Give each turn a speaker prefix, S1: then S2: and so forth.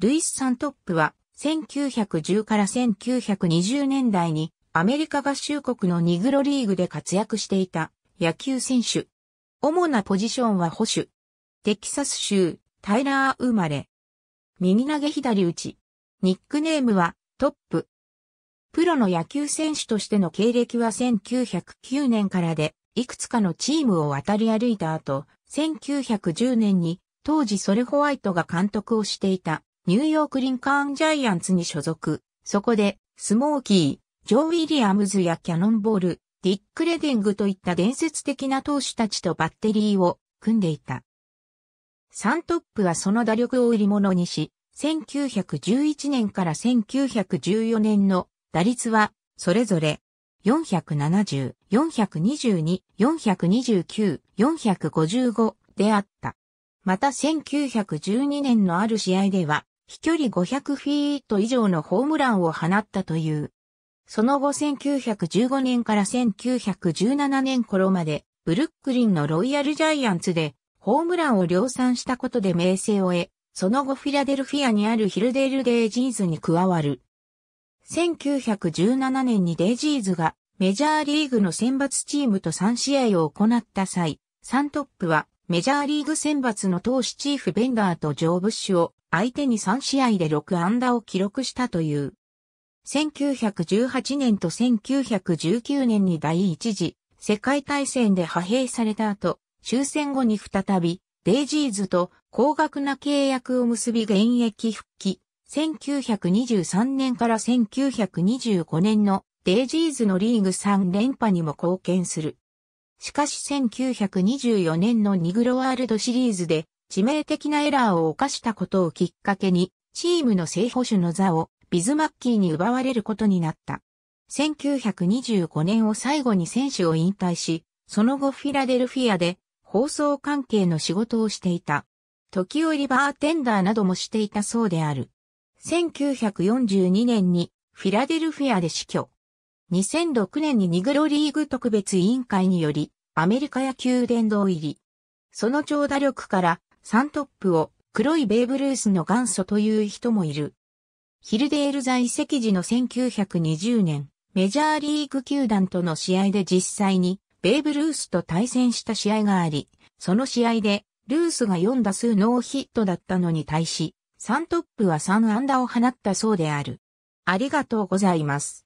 S1: ルイス・サントップは1910から1920年代にアメリカ合衆国のニグロリーグで活躍していた野球選手。主なポジションは保守。テキサス州タイラー生まれ。右投げ左打ち。ニックネームはトップ。プロの野球選手としての経歴は1909年からで、いくつかのチームを渡り歩いた後、1910年に当時ソルホワイトが監督をしていたニューヨークリンカーンジャイアンツに所属。そこで、スモーキー、ジョー・ウィリアムズやキャノンボール、ディック・レディングといった伝説的な投手たちとバッテリーを組んでいた。サントップはその打力を売り物にし、1911年から1914年の打率は、それぞれ、470、422、429、455であった。また1912年のある試合では、飛距離500フィート以上のホームランを放ったという。その後1915年から1917年頃まで、ブルックリンのロイヤルジャイアンツで、ホームランを量産したことで名声を得、その後フィラデルフィアにあるヒルデール・デイジーズに加わる。1917年にデイジーズがメジャーリーグの選抜チームと3試合を行った際、3トップはメジャーリーグ選抜の投手チーフベンダーとジョー・ブッシュを相手に3試合で6安打を記録したという。1918年と1919年に第一次世界大戦で派兵された後、終戦後に再びデイジーズと高額な契約を結び現役復帰。1923年から1925年のデイジーズのリーグ3連覇にも貢献する。しかし1924年のニグロワールドシリーズで致命的なエラーを犯したことをきっかけに、チームの正捕手の座をビズマッキーに奪われることになった。1925年を最後に選手を引退し、その後フィラデルフィアで放送関係の仕事をしていた。時折バーテンダーなどもしていたそうである。1942年にフィラデルフィアで死去。2006年にニグロリーグ特別委員会によりアメリカ野球殿堂入り。その長打力からサントップを黒いベーブ・ルースの元祖という人もいる。ヒルデール在籍時の1920年、メジャーリーグ球団との試合で実際にベーブ・ルースと対戦した試合があり、その試合でルースが4打数ノーヒットだったのに対し、サントップは3安打を放ったそうである。ありがとうございます。